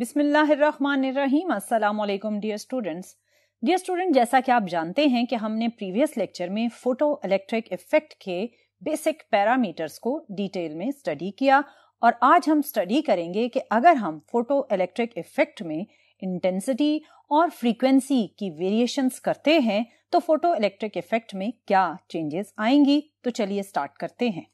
बिस्मिल्लाहिर्रहमानिर्रहीम अस्सलाम वालेकुम डियर स्टूडेंट्स डियर स्टूडेंट जैसा कि आप जानते हैं कि हमने प्रीवियस लेक्चर में फोटो इलेक्ट्रिक इफेक्ट के बेसिक पैरामीटर्स को डिटेल में स्टडी किया और आज हम स्टडी करेंगे कि अगर हम फोटो इलेक्ट्रिक इफेक्ट में इंटेंसिटी और फ्रीक्वेंसी की वेरिएशंस करते हैं तो फोटो इलेक्ट्रिक इफेक्ट में क्या चेंजेस आएंगी तो चलिए स्टार्ट करते हैं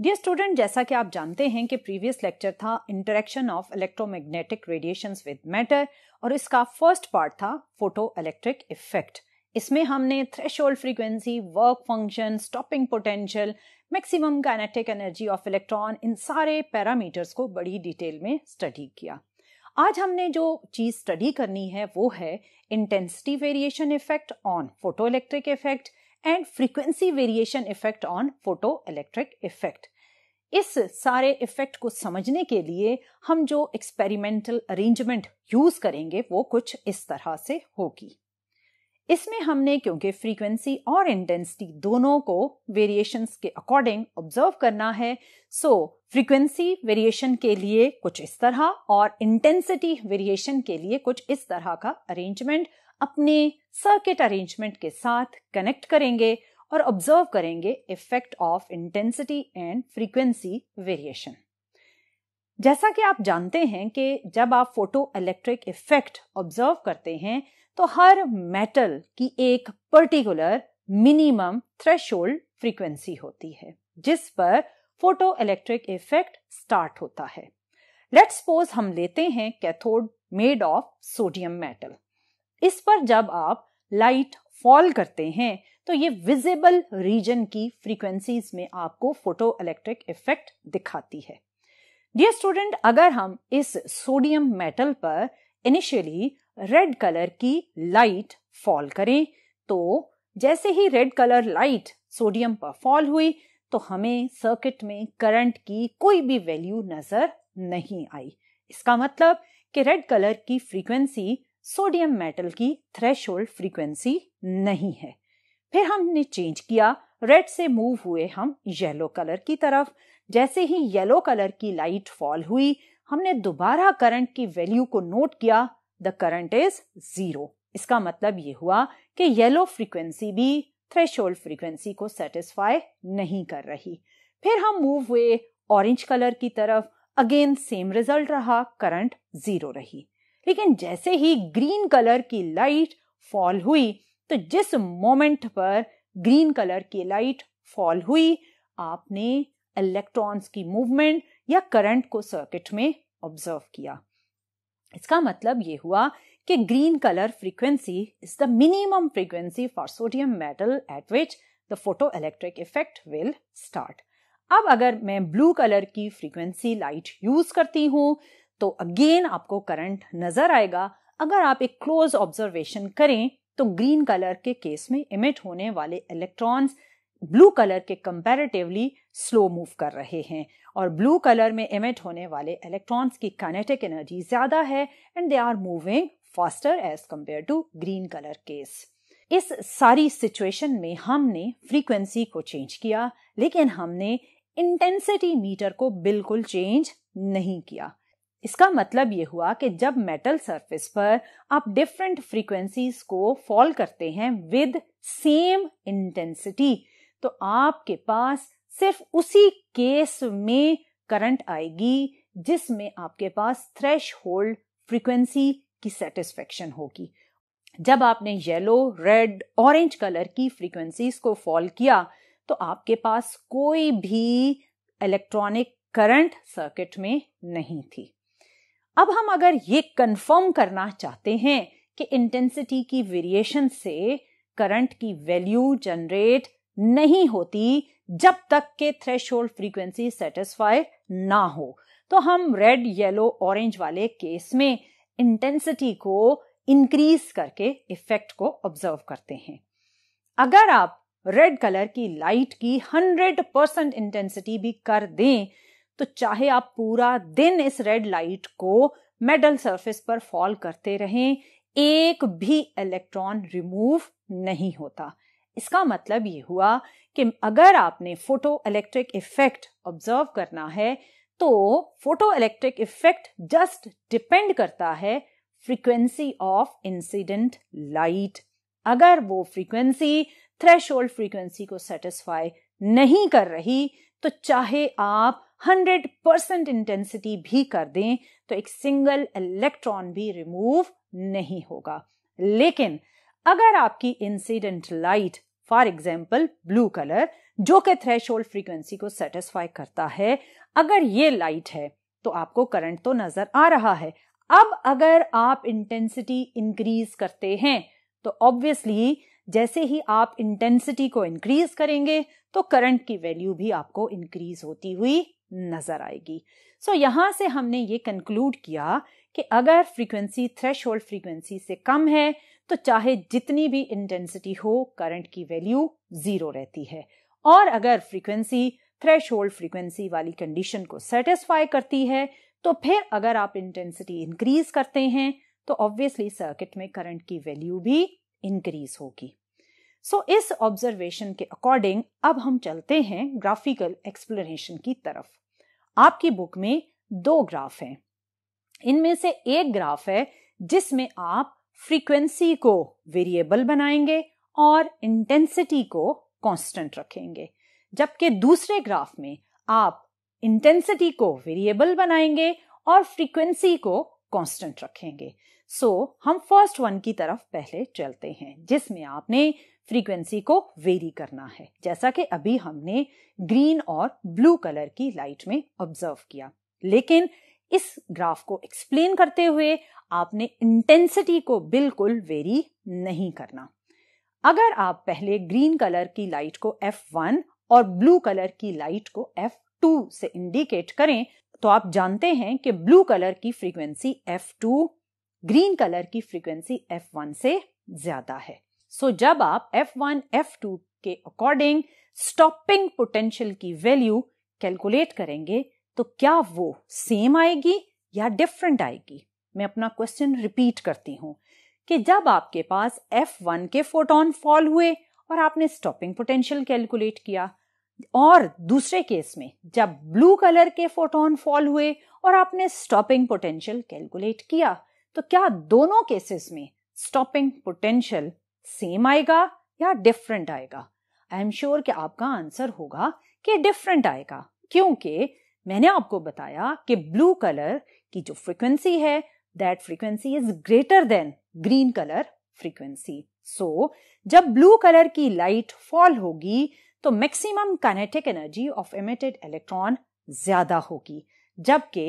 डियर स्टूडेंट जैसा कि आप जानते हैं कि प्रीवियस लेक्चर था interaction of electromagnetic radiation with matter और इसका फर्स्ट पार्ट था फोटो इलेक्ट्रिक इफेक्ट इसमें हमने hold frequency work function stopping potential maximum kinetic energy of electron इन सारे पैरामीटर्स को बड़ी डिटेल में स्टडी किया आज हमने जो चीज़ स्टडी करनी है वो है intensity variation effect on photo electric effect and frequency variation effect on photo electric effect इस सारे इफेक्ट को समझने के लिए हम जो एक्सपेरिमेंटल अरेंजमेंट यूज करेंगे वो कुछ इस तरह से होगी इसमें हमने क्योंकि फ्रीक्वेंसी और इंटेंसिटी दोनों को वेरिएशंस के अकॉर्डिंग ऑब्जर्व करना है सो फ्रीक्वेंसी वेरिएशन के लिए कुछ इस तरह और इंटेंसिटी वेरिएशन के लिए कुछ इस तरह का अरेंजमेंट अपने सर्किट अरेंजमेंट के साथ कनेक्ट करेंगे और ऑब्जर्व करेंगे effect of intensity and frequency variation जैसा कि आप जानते हैं कि जब आप फोटो इलेक्ट्रिक इफेक्ट ऑब्जर्व करते हैं तो हर मेटल की एक पर्टिकुलर मिनिमम थ्रेशोल्ड फ्रीक्वेंसी होती है जिस पर फोटो इलेक्ट्रिक इफेक्ट स्टार्ट होता है लेट सपोज हम लेते हैं cathode made of sodium metal इस पर जब आप लाइट फॉल करते हैं तो ये विजिबल रीजन की फ्रीक्वेंसीज में आपको फोटो इलेक्ट्रिक इफेक्ट दिखाती है डियर स्टूडेंट अगर हम इस सोडियम मेटल पर इनिशियली रेड कलर की लाइट फॉल करें तो जैसे ही रेड कलर लाइट सोडियम पर फॉल हुई तो हमें सर्किट में करंट की कोई भी वैल्यू नजर नहीं आई इसका मतलब कि रेड कलर की फ्रीक्वेंसी सोडियम मेटल की थ्रेशोल्ड फ्रीक्वेंसी नहीं है फिर हमने चेंज किया रेड से मूव हुए हम येलो कलर की तरफ जैसे ही येलो कलर की लाइट फॉल हुई हमने दोबारा करंट की वैल्यू को नोट किया द करंट इज जीरो इसका मतलब ये हुआ कि येलो फ्रीक्वेंसी भी थ्रेश फ्रीक्वेंसी को सेटिस्फाई नहीं कर रही फिर हम मूव हुए ऑरेंज कलर की तरफ अगेन सेम रिजल्ट रहा करंट जीरो रही लेकिन जैसे ही ग्रीन कलर की लाइट फॉल हुई तो जिस मोमेंट पर ग्रीन कलर की लाइट फॉल हुई आपने इलेक्ट्रॉन्स की मूवमेंट या करंट को सर्किट में ऑब्जर्व किया इसका मतलब ये हुआ कि green colour frequency is the minimum frequency for sodium metal at which the photo electric effect will start अब अगर मैं ब्लू कलर की फ्रीक्वेंसी लाइट यूज करती हूँ तो अगेन आपको करंट नजर आएगा अगर आप एक क्लोज ऑब्जर्वेशन करें तो ग्रीन कलर के केस में इमिट होने वाले इलेक्ट्रॉन्स ब्लू कलर के कंपैरेटिवली स्लो मूव कर रहे हैं और ब्लू कलर में इमिट होने वाले इलेक्ट्रॉन्स की काइनेटिक एनर्जी ज्यादा है and they are moving faster as compare to green colour case इस सारी सिचुएशन में हमने फ्रीक्वेंसी को चेंज किया लेकिन हमने इंटेंसिटी मीटर को बिल्कुल चेंज नहीं किया इसका मतलब ये हुआ कि जब मेटल सरफेस पर आप डिफरेंट फ्रीक्वेंसीज को फॉल करते हैं विद सेम इंटेंसिटी तो आपके पास सिर्फ उसी केस में करंट आएगी जिसमें आपके पास थ्रेश होल्ड फ्रीक्वेंसी की सेटिस्फेक्शन होगी जब आपने येलो रेड ऑरेंज कलर की फ्रीक्वेंसीज को फॉल किया तो आपके पास कोई भी इलेक्ट्रॉनिक करंट सर्किट में नहीं थी अब हम अगर ये कंफर्म करना चाहते हैं कि इंटेंसिटी की वेरिएशन से करंट की वैल्यू जनरेट नहीं होती जब तक के थ्रेश फ्रीक्वेंसी सेटिस्फाई ना हो तो हम रेड येलो ऑरेंज वाले केस में इंटेंसिटी को इंक्रीज करके इफेक्ट को ऑब्जर्व करते हैं अगर आप रेड कलर की लाइट की 100 परसेंट इंटेंसिटी भी कर दें तो चाहे आप पूरा दिन इस रेड लाइट को मेटल सरफेस पर फॉल करते रहें एक भी इलेक्ट्रॉन रिमूव नहीं होता इसका मतलब ये हुआ कि अगर आपने फोटो इलेक्ट्रिक इफेक्ट ऑब्जर्व करना है तो photo electric effect just depend करता है फ्रीक्वेंसी ऑफ इंसिडेंट लाइट अगर वो फ्रीक्वेंसी थ्रेश फ्रीक्वेंसी को सेटिस्फाई नहीं कर रही तो चाहे आप 100 परसेंट इंटेंसिटी भी कर दें तो एक सिंगल इलेक्ट्रॉन भी रिमूव नहीं होगा लेकिन अगर आपकी incident light for example blue colour जो कि थ्रेश फ्रीक्वेंसी को सेटिस्फाई करता है अगर ये लाइट है तो आपको करंट तो नजर आ रहा है अब अगर आप इंटेंसिटी इंक्रीज करते हैं तो ऑब्वियसली जैसे ही आप इंटेंसिटी को इंक्रीज करेंगे तो करंट की वैल्यू भी आपको इंक्रीज होती हुई नजर आएगी सो so, यहां से हमने ये कंक्लूड किया कि अगर फ्रीक्वेंसी थ्रेश फ्रीक्वेंसी से कम है तो चाहे जितनी भी इंटेंसिटी हो करंट की वैल्यू जीरो रहती है और अगर फ्रीक्वेंसी थ्रेश होल्ड फ्रीक्वेंसी वाली कंडीशन को सेटिस्फाई करती है तो फिर अगर आप इंटेंसिटी इंक्रीज करते हैं तो ऑब्वियसली सर्किट में करंट की वैल्यू भी इंक्रीज होगी सो so, इस ऑब्जर्वेशन के अकॉर्डिंग अब हम चलते हैं ग्राफिकल एक्सप्लेनेशन की तरफ आपकी बुक में दो ग्राफ हैं इनमें से एक ग्राफ है जिसमें आप फ्रीक्वेंसी को वेरिएबल बनाएंगे और इंटेंसिटी को कांस्टेंट रखेंगे जबकि दूसरे ग्राफ में आप इंटेंसिटी को वेरिएबल बनाएंगे और फ्रीक्वेंसी को कांस्टेंट रखेंगे सो so, हम फर्स्ट वन की तरफ पहले चलते हैं जिसमें आपने फ्रीक्वेंसी को वेरी करना है जैसा कि अभी हमने ग्रीन और ब्लू कलर की लाइट में ऑब्जर्व किया लेकिन इस ग्राफ को एक्सप्लेन करते हुए आपने इंटेंसिटी को बिल्कुल वेरी नहीं करना अगर आप पहले ग्रीन कलर की लाइट को F1 और ब्लू कलर की लाइट को F2 से इंडिकेट करें तो आप जानते हैं कि ब्लू कलर की फ्रीक्वेंसी F2 ग्रीन कलर की फ्रीक्वेंसी F1 से ज्यादा है सो so, जब आप F1, F2 के अकॉर्डिंग स्टॉपिंग पोटेंशियल की वैल्यू कैलकुलेट करेंगे तो क्या वो सेम आएगी या डिफरेंट आएगी मैं अपना क्वेश्चन रिपीट करती हूँ कि जब आपके पास F1 के फोटोन फॉल हुए और आपने स्टॉपिंग पोटेंशियल कैलकुलेट किया और दूसरे केस में जब ब्लू कलर के फोटोन फॉल हुए और आपने स्टॉपिंग पोटेंशियल कैलकुलेट किया तो क्या दोनों केसेस में स्टॉपिंग पोटेंशियल सेम आएगा या डिफरेंट आएगा आई एम श्योर कि आपका आंसर होगा कि डिफरेंट आएगा क्योंकि मैंने आपको बताया कि ब्लू कलर की जो फ्रीक्वेंसी है that frequency is greater than green colour frequency so जब ब्लू कलर की लाइट फॉल होगी तो maximum kinetic energy of emitted electron ज्यादा होगी जबकि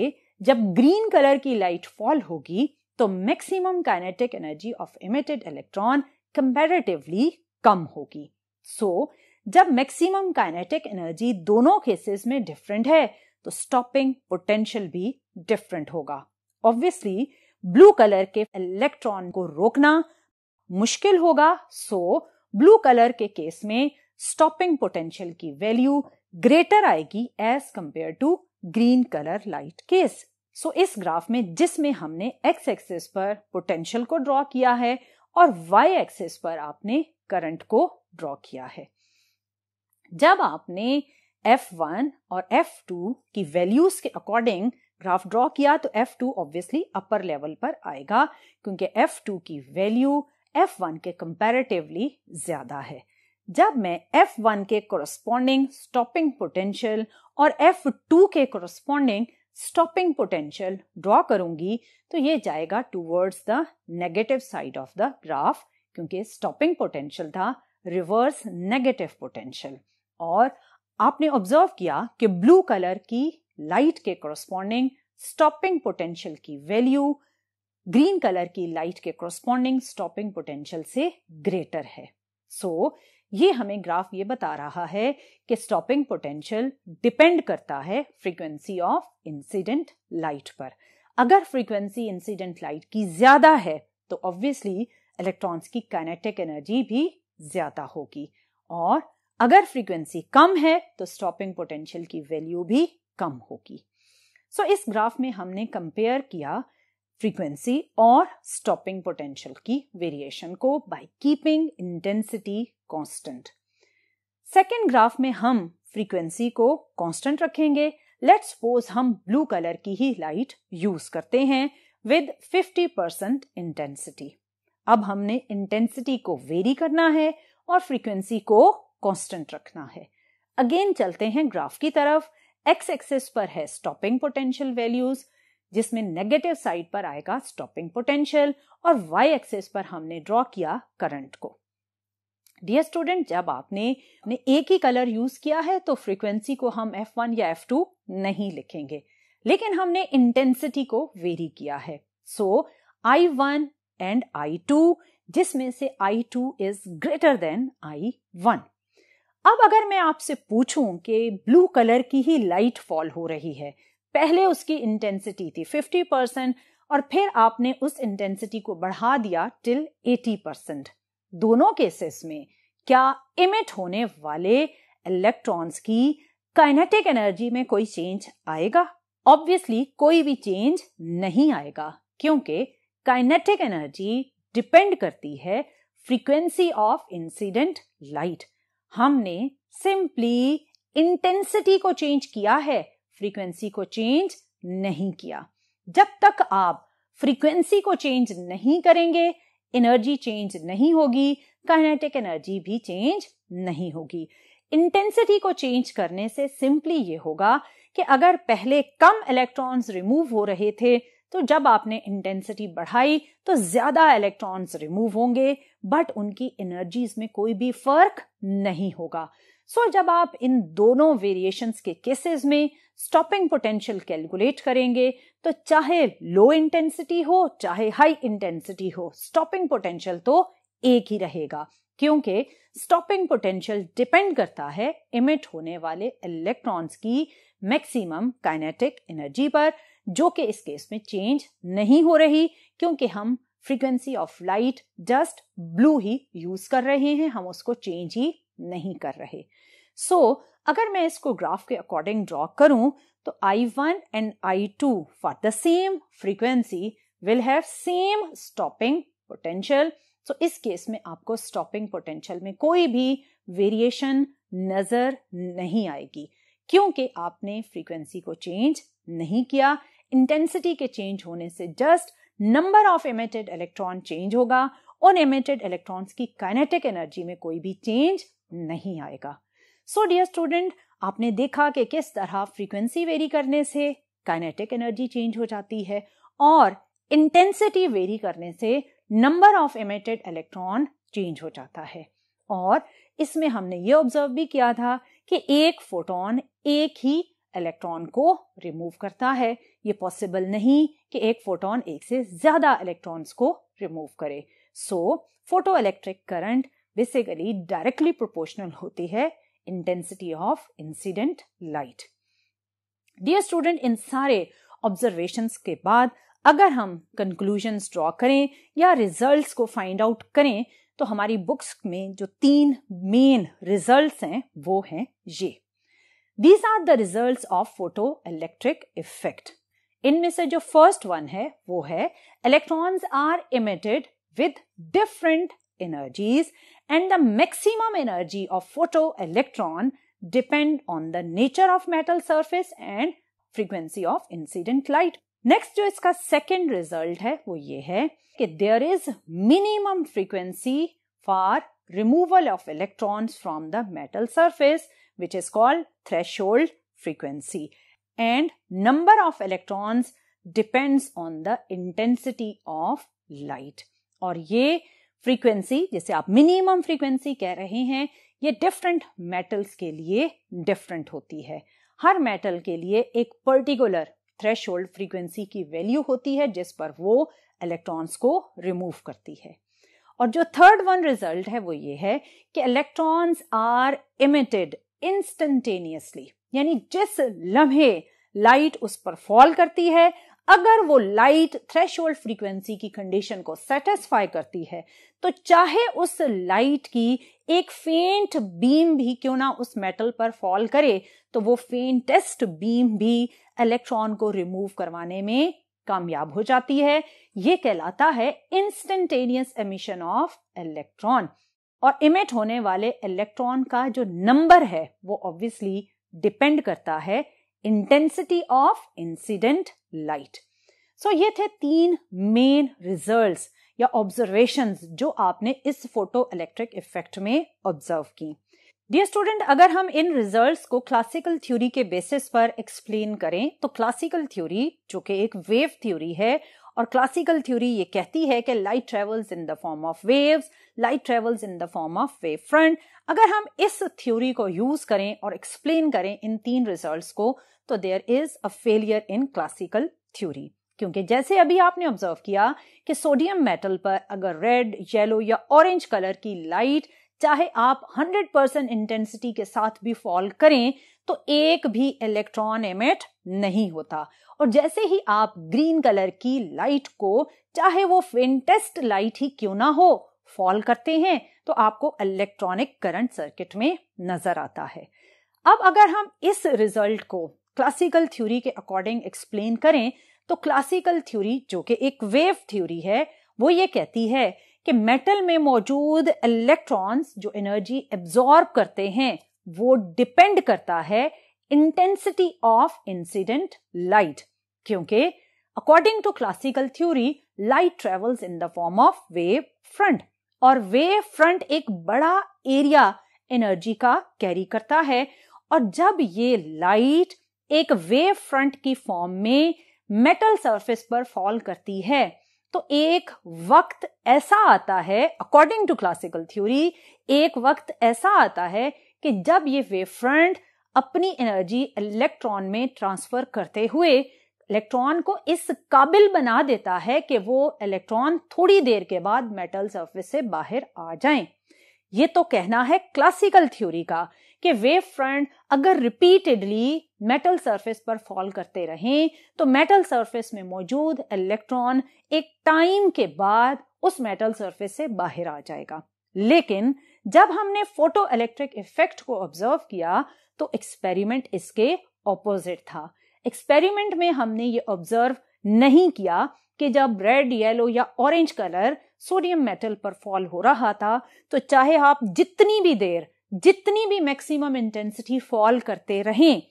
जब ग्रीन कलर की लाइट फॉल होगी तो maximum kinetic energy of emitted electron comparatively कम होगी सो so, जब मैक्सिमम काइनेटिक एनर्जी दोनों केसेस में डिफरेंट है तो स्टॉपिंग पोटेंशियल भी डिफरेंट होगा ऑब्वियसली ब्लू कलर के इलेक्ट्रॉन को रोकना मुश्किल होगा सो ब्लू कलर के केस में स्टॉपिंग पोटेंशियल की वैल्यू ग्रेटर आएगी as compare to green colour light case so इस ग्राफ में जिसमें हमने एक्स एक्सिस पर पोटेंशियल को ड्रॉ किया है और वाई एक्सिस पर आपने करंट को ड्रॉ किया है जब आपने एफ वन और एफ टू की वैल्यूज के अकॉर्डिंग ग्राफ ड्रॉ किया तो टू ऑब्वियसली अपर लेवल पर आएगा क्योंकि टू की वैल्यू वन के कंपेरेटिवली ज्यादा है जब मैं वन के कोरस्पॉन्डिंग स्टॉपिंग पोटेंशियल और टू के कोरस्पॉन्डिंग स्टॉपिंग पोटेंशियल ड्रॉ करूंगी तो ये जाएगा towards the negative side of the graph क्योंकि स्टॉपिंग पोटेंशियल था रिवर्स नेगेटिव पोटेंशियल और आपने ऑब्जर्व किया कि ब्लू कलर की लाइट के कॉरस्पॉन्डिंग स्टॉपिंग पोटेंशियल की वैल्यू ग्रीन कलर की लाइट के क्रोस्पॉन्डिंग स्टॉपिंग पोटेंशियल से ग्रेटर है सो so, ये हमें ग्राफ ये बता रहा है कि स्टॉपिंग पोटेंशियल डिपेंड करता है फ्रीक्वेंसी ऑफ इंसिडेंट लाइट पर अगर फ्रीक्वेंसी इंसिडेंट लाइट की ज्यादा है तो ऑब्वियसली इलेक्ट्रॉन्स की काइनेटिक एनर्जी भी ज्यादा होगी और अगर फ्रीक्वेंसी कम है तो स्टॉपिंग पोटेंशियल की वैल्यू भी कम होगी सो so, इस ग्राफ में हमने कंपेयर किया फ्रीक्वेंसी और स्टॉपिंग पोटेंशियल की वेरिएशन को by keeping intensity constant second graph में हम फ्रीक्वेंसी को कांस्टेंट रखेंगे लेट सपोज हम ब्लू कलर की ही लाइट यूज करते हैं विद 50 परसेंट इंटेंसिटी अब हमने इंटेंसिटी को वेरी करना है और फ्रीक्वेंसी को कांस्टेंट रखना है अगेन चलते हैं ग्राफ की तरफ एक्स एक्सिस पर है स्टॉपिंग पोटेंशियल वैल्यूज जिसमें नेगेटिव साइड पर आएगा स्टॉपिंग पोटेंशियल और वाई एक्सिस पर हमने ड्रॉ किया करंट को डियर स्टूडेंट जब आपने ने एक ही कलर यूज किया है तो फ्रीक्वेंसी को हम एफ वन या एफ टू नहीं लिखेंगे लेकिन हमने इंटेंसिटी को वेरी किया है so I one and I two जिसमें से I two is greater than I one अब अगर मैं आपसे पूछूं कि ब्लू कलर की ही लाइट फॉल हो रही है पहले उसकी इंटेंसिटी थी 50 परसेंट और फिर आपने उस इंटेंसिटी को बढ़ा दिया टिल 80 परसेंट दोनों केसेस में क्या इमिट होने वाले इलेक्ट्रॉन्स की काइनेटिक एनर्जी में कोई चेंज आएगा ऑब्वियसली कोई भी चेंज नहीं आएगा क्योंकि काइनेटिक एनर्जी डिपेंड करती है फ्रीक्वेंसी ऑफ इंसिडेंट लाइट हमने सिंपली इंटेंसिटी को चेंज किया है फ्रीक्वेंसी को चेंज नहीं किया जब तक आप फ्रीक्वेंसी को चेंज नहीं करेंगे एनर्जी चेंज नहीं होगी काइनेटिक एनर्जी भी चेंज नहीं होगी इंटेंसिटी को चेंज करने से सिंपली ये होगा कि अगर पहले कम इलेक्ट्रॉन्स रिमूव हो रहे थे तो जब आपने इंटेंसिटी बढ़ाई तो ज्यादा इलेक्ट्रॉन्स रिमूव होंगे बट उनकी एनर्जीज में कोई भी फर्क नहीं होगा सो so, जब आप इन दोनों वेरिएशंस के केसेस में स्टॉपिंग पोटेंशियल कैलकुलेट करेंगे तो चाहे लो इंटेंसिटी हो चाहे हाई इंटेंसिटी हो स्टॉपिंग पोटेंशियल तो एक ही रहेगा क्योंकि स्टॉपिंग पोटेंशियल डिपेंड करता है इमिट होने वाले इलेक्ट्रॉन्स की मैक्सिमम काइनेटिक एनर्जी पर जो कि इस केस में चेंज नहीं हो रही क्योंकि हम frequency of light just blue ही यूज कर रहे हैं हम उसको चेंज ही नहीं कर रहे सो so, अगर मैं इसको ग्राफ के अकॉर्डिंग ड्रॉ करूं तो I one and I two for the same frequency will have same stopping potential so इस केस में आपको स्टॉपिंग पोटेंशियल में कोई भी वेरिएशन नजर नहीं आएगी क्योंकि आपने फ्रीक्वेंसी को चेंज नहीं किया इंटेंसिटी के चेंज होने से just number of emitted electron change होगा उन एमिटेड इलेक्ट्रॉन्स की काइनेटिक एनर्जी में कोई भी चेंज नहीं आएगा सो डियर स्टूडेंट आपने देखा कि किस तरह फ्रीक्वेंसी वेरी करने से काइनेटिक एनर्जी चेंज हो जाती है और इंटेंसिटी वेरी करने से number of emitted electron change हो जाता है और इसमें हमने ये ऑब्जर्व भी किया था कि एक फोटोन एक ही इलेक्ट्रॉन को रिमूव करता है ये पॉसिबल नहीं कि एक फोटोन एक से ज्यादा इलेक्ट्रॉन्स को रिमूव करे so photo electric current basically directly proportional होती है intensity of incident light dear student इन सारे ऑब्जर्वेशन के बाद अगर हम कंक्लूजन ड्रॉ करें या रिजल्ट को फाइंड आउट करें तो हमारी बुक्स में जो तीन मेन रिजल्ट हैं वो हैं ये these are the result of photo electric effect इनमें से जो फर्स्ट वन है वो है electron are emitted with different energies and the maximum energy of photo electron depend on the nature of metal surface and frequency of incident light next जो इसका second result है वो ये है कि there is minimum frequency for removal of electrons from the metal surface which is called thresh frequency and number of electrons depends on the intensity of light और ये frequency जैसे आप मिनिमम फ्रीक्वेंसी कह रहे हैं ये डिफरेंट मेटल्स के लिए डिफरेंट होती है हर मेटल के लिए एक पर्टिकुलर थ्रेश फ्रीक्वेंसी की वैल्यू होती है जिस पर वो इलेक्ट्रॉन्स को रिमूव करती है और जो थर्ड वन रिजल्ट है वो ये है कि इलेक्ट्रॉन्स आर इमिटेड इंस्टेंटेनियसली यानी जिस लम्हे लाइट उस पर फॉल करती है अगर वो लाइट थ्रेश फ्रीक्वेंसी की कंडीशन को सेटिस्फाई करती है तो चाहे उस लाइट की एक फेंट बीम भी क्यों ना उस मेटल पर फॉल करे तो वो फेंटेस्ट बीम भी इलेक्ट्रॉन को रिमूव करवाने में कामयाब हो जाती है ये कहलाता है इंस्टेंटेनियस एमिशन ऑफ इलेक्ट्रॉन और इमिट होने वाले इलेक्ट्रॉन का जो नंबर है वो ऑब्वियसली डिपेंड करता है intensity of incident light so ये थे तीन मेन रिजल्ट्स या ऑब्जर्वेशन जो आपने इस फोटो इलेक्ट्रिक इफेक्ट में ऑब्जर्व की डियर स्टूडेंट अगर हम इन रिजल्ट्स को क्लासिकल थ्योरी के बेसिस पर एक्सप्लेन करें तो क्लासिकल थ्योरी जो कि एक वेव थ्योरी है और क्लासिकल थ्योरी ये कहती है कि light travels in the form of waves light travels in the form of wave front अगर हम इस थ्योरी को यूज करें और एक्सप्लेन करें इन तीन रिजल्ट्स को तो there is a failure in classical theory क्योंकि जैसे अभी आपने ऑब्जर्व किया कि सोडियम मेटल पर अगर रेड येलो या ऑरेंज कलर की लाइट चाहे आप 100 परसेंट इंटेंसिटी के साथ भी फॉल करें तो एक भी इलेक्ट्रॉन एमिट नहीं होता और जैसे ही आप ग्रीन कलर की लाइट को चाहे वो फिनटेस्ट लाइट ही क्यों ना हो फॉल करते हैं तो आपको इलेक्ट्रॉनिक करंट सर्किट में नजर आता है अब अगर हम इस रिजल्ट को क्लासिकल थ्योरी के अकॉर्डिंग एक्सप्लेन करें तो क्लासिकल थ्योरी जो कि एक वेव थ्योरी है वो ये कहती है कि मेटल में मौजूद इलेक्ट्रॉन्स जो एनर्जी एब्जॉर्ब करते हैं वो डिपेंड करता है इंटेंसिटी ऑफ इंसिडेंट लाइट क्योंकि according to classical theory light travels in the form of wave front और वेव फ्रंट एक बड़ा एरिया एनर्जी का कैरी करता है और जब ये लाइट एक वेव फ्रंट की फॉर्म में मेटल सरफेस पर फॉल करती है तो एक वक्त ऐसा आता है अकॉर्डिंग टू क्लासिकल थ्योरी एक वक्त ऐसा आता है कि जब ये वेव फ्रंट अपनी एनर्जी इलेक्ट्रॉन में ट्रांसफर करते हुए इलेक्ट्रॉन को इस काबिल बना देता है कि वो इलेक्ट्रॉन थोड़ी देर के बाद मेटल सरफेस से बाहर आ जाएं। ये तो कहना है क्लासिकल थ्योरी का कि वेव फ्रंट अगर रिपीटेडली मेटल सरफेस पर फॉल करते रहें तो मेटल सरफेस में मौजूद इलेक्ट्रॉन एक टाइम के बाद उस मेटल सरफेस से बाहर आ जाएगा लेकिन जब हमने फोटो इलेक्ट्रिक इफेक्ट को ऑब्जर्व किया तो एक्सपेरिमेंट इसके ऑपोजिट था एक्सपेरिमेंट में हमने ये ऑब्जर्व नहीं किया कि जब रेड येलो या ऑरेंज कलर सोडियम मेटल पर फॉल हो रहा था तो चाहे आप जितनी भी देर जितनी भी मैक्सिमम इंटेंसिटी फॉल करते रहें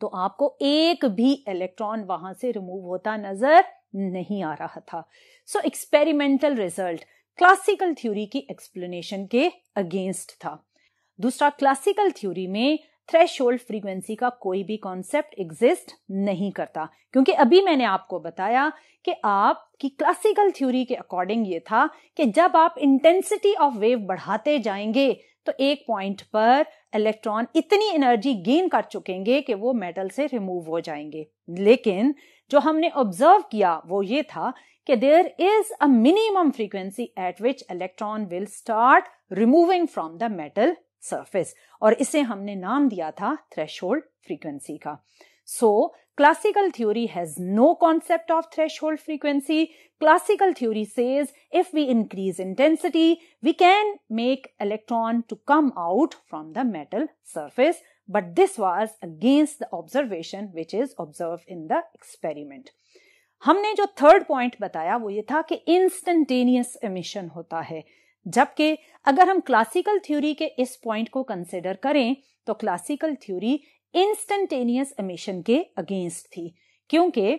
तो आपको एक भी इलेक्ट्रॉन वहां से रिमूव होता नजर नहीं आ रहा था so experimental result classical theory की एक्सप्लेनेशन के अगेंस्ट था दूसरा क्लासिकल थ्योरी में थ्रेश फ्रीक्वेंसी का कोई भी कॉन्सेप्ट एग्जिस्ट नहीं करता क्योंकि अभी मैंने आपको बताया कि आपकी क्लासिकल थ्योरी के अकॉर्डिंग ये था कि जब आप इंटेंसिटी ऑफ वेव बढ़ाते जाएंगे तो एक पॉइंट पर इलेक्ट्रॉन इतनी एनर्जी गेन कर चुकेंगे कि वो मेटल से रिमूव हो जाएंगे लेकिन जो हमने ऑब्जर्व किया वो ये था कि there is a minimum frequency at which electron will start removing from the metal surface और इसे हमने नाम दिया था थ्रेश होल्ड फ्रीक्वेंसी का so classical theory has no concept of threshold frequency classical theory says if we increase intensity we can make electron to come out from the metal surface but this was against the observation which is observe in the experiment हमने जो third point बताया वो ये था कि instantaneous emission होता है जबकि अगर हम क्लासिकल थ्योरी के इस पॉइंट को कंसिडर करें तो क्लासिकल थ्योरी इंस्टेंटेनियस एमिशन के अगेंस्ट थी क्योंकि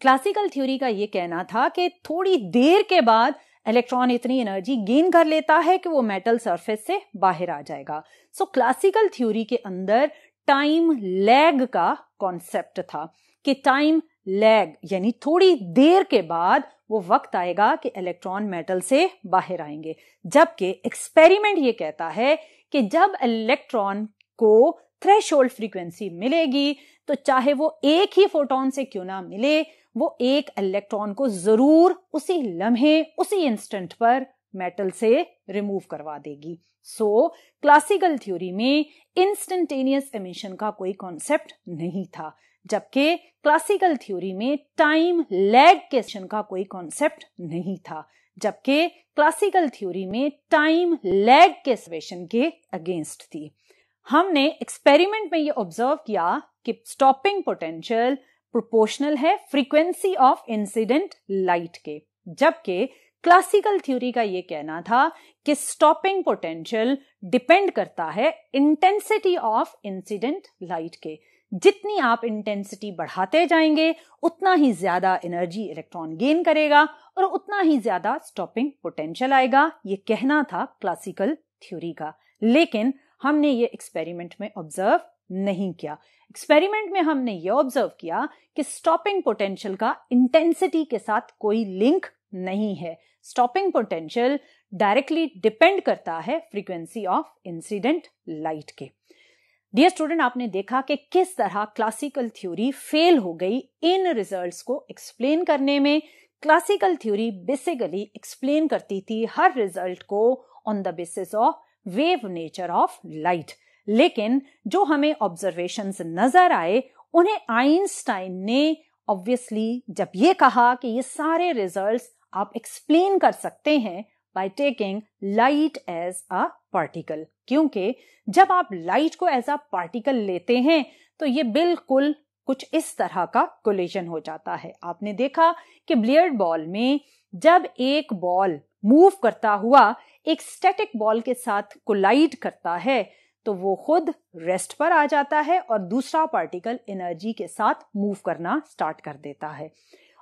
क्लासिकल थ्योरी का ये कहना था कि थोड़ी देर के बाद इलेक्ट्रॉन इतनी एनर्जी गेन कर लेता है कि वो मेटल सरफेस से बाहर आ जाएगा सो क्लासिकल थ्योरी के अंदर टाइम लैग का कॉन्सेप्ट था कि टाइम लैग यानी थोड़ी देर के बाद वो वक्त आएगा कि इलेक्ट्रॉन मेटल से बाहर आएंगे जबकि एक्सपेरिमेंट ये कहता है कि जब इलेक्ट्रॉन को थ्रेश फ्रीक्वेंसी मिलेगी तो चाहे वो एक ही फोटोन से क्यों ना मिले वो एक इलेक्ट्रॉन को जरूर उसी लम्हे उसी इंस्टेंट पर मेटल से रिमूव करवा देगी सो क्लासिकल थ्योरी में इंस्टेंटेनियस एमिशन का कोई कॉन्सेप्ट नहीं था जबकि क्लासिकल थ्योरी में टाइम लैग क्वेश्चन का कोई कॉन्सेप्ट नहीं था जबकि क्लासिकल थ्योरी में टाइम लैग के सवेशन के अगेंस्ट थी हमने एक्सपेरिमेंट में ये ऑब्जर्व किया कि स्टॉपिंग पोटेंशियल प्रोपोर्शनल है फ्रीक्वेंसी ऑफ इंसिडेंट लाइट के जबकि क्लासिकल थ्योरी का ये कहना था कि स्टॉपिंग पोटेंशियल डिपेंड करता है इंटेंसिटी ऑफ इंसिडेंट लाइट के जितनी आप इंटेंसिटी बढ़ाते जाएंगे उतना ही ज्यादा एनर्जी इलेक्ट्रॉन गेन करेगा और उतना ही ज्यादा स्टॉपिंग पोटेंशियल आएगा ये कहना था क्लासिकल थ्योरी का लेकिन हमने ये एक्सपेरिमेंट में ऑब्जर्व नहीं किया एक्सपेरिमेंट में हमने ये ऑब्जर्व किया कि स्टॉपिंग पोटेंशियल का इंटेंसिटी के साथ कोई लिंक नहीं है स्टॉपिंग पोटेंशियल डायरेक्टली डिपेंड करता है फ्रीक्वेंसी ऑफ इंसिडेंट लाइट के डियर स्टूडेंट आपने देखा कि किस तरह क्लासिकल थ्योरी फेल हो गई इन रिजल्ट्स को एक्सप्लेन करने में क्लासिकल थ्योरी बेसिकली एक्सप्लेन करती थी हर रिजल्ट को on the basis of wave nature of light लेकिन जो हमें ऑब्जर्वेशन नजर आए उन्हें आइंस्टाइन ने ऑब्वियसली जब ये कहा कि ये सारे रिजल्ट्स आप एक्सप्लेन कर सकते हैं by taking light as a particle क्योंकि जब आप लाइट को एज अ पार्टिकल लेते हैं तो ये बिल्कुल कुछ इस तरह का कोलिजन हो जाता है आपने देखा कि ब्लियर्ड बॉल में जब एक बॉल मूव करता हुआ एक स्टैटिक बॉल के साथ कोलाइड करता है तो वो खुद रेस्ट पर आ जाता है और दूसरा पार्टिकल एनर्जी के साथ मूव करना स्टार्ट कर देता है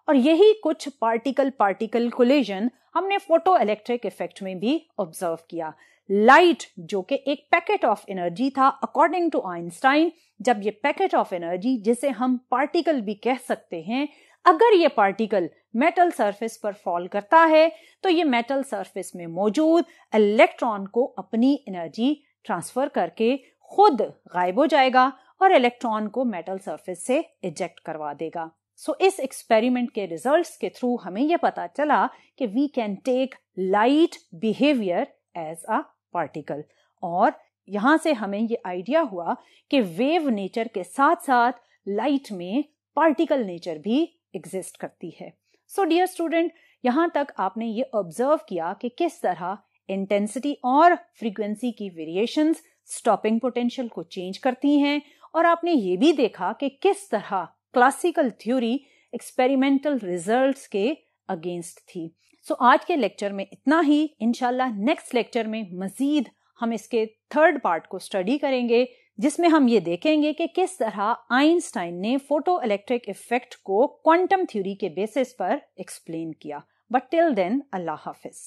और यही कुछ पार्टिकल पार्टिकल कोलिजन हमने फोटो इलेक्ट्रिक इफेक्ट में भी ऑब्जर्व किया लाइट जो कि एक पैकेट ऑफ एनर्जी था अकॉर्डिंग टू आइंस्टाइन जब ये पैकेट ऑफ एनर्जी जिसे हम पार्टिकल भी कह सकते हैं अगर ये पार्टिकल मेटल सरफेस पर फॉल करता है तो ये मेटल सरफेस में मौजूद इलेक्ट्रॉन को अपनी एनर्जी ट्रांसफर करके खुद गायब हो जाएगा और इलेक्ट्रॉन को मेटल सरफेस से इजेक्ट करवा देगा सो so, इस एक्सपेरिमेंट के रिजल्ट्स के थ्रू हमें यह पता चला कि we can take light behaviour as a particle और यहाँ से हमें ये आइडिया हुआ कि वेव नेचर के साथ साथ लाइट में पार्टिकल नेचर भी एग्जिस्ट करती है सो डियर स्टूडेंट यहाँ तक आपने ये ऑब्जर्व किया कि किस तरह इंटेंसिटी और फ्रीक्वेंसी की वेरिएशन स्टॉपिंग पोटेंशियल को चेंज करती हैं और आपने ये भी देखा कि किस तरह क्लासिकल थ्योरी एक्सपेरिमेंटल रिजल्ट्स के अगेंस्ट थी सो आज के लेक्चर में इतना ही इनशाला नेक्स्ट लेक्चर में मजीद हम इसके थर्ड पार्ट को स्टडी करेंगे जिसमें हम ये देखेंगे कि किस तरह आइंस्टाइन ने फोटो इलेक्ट्रिक इफेक्ट को क्वांटम थ्योरी के बेसिस पर एक्सप्लेन किया बट टिल देन अल्लाह हाफिज़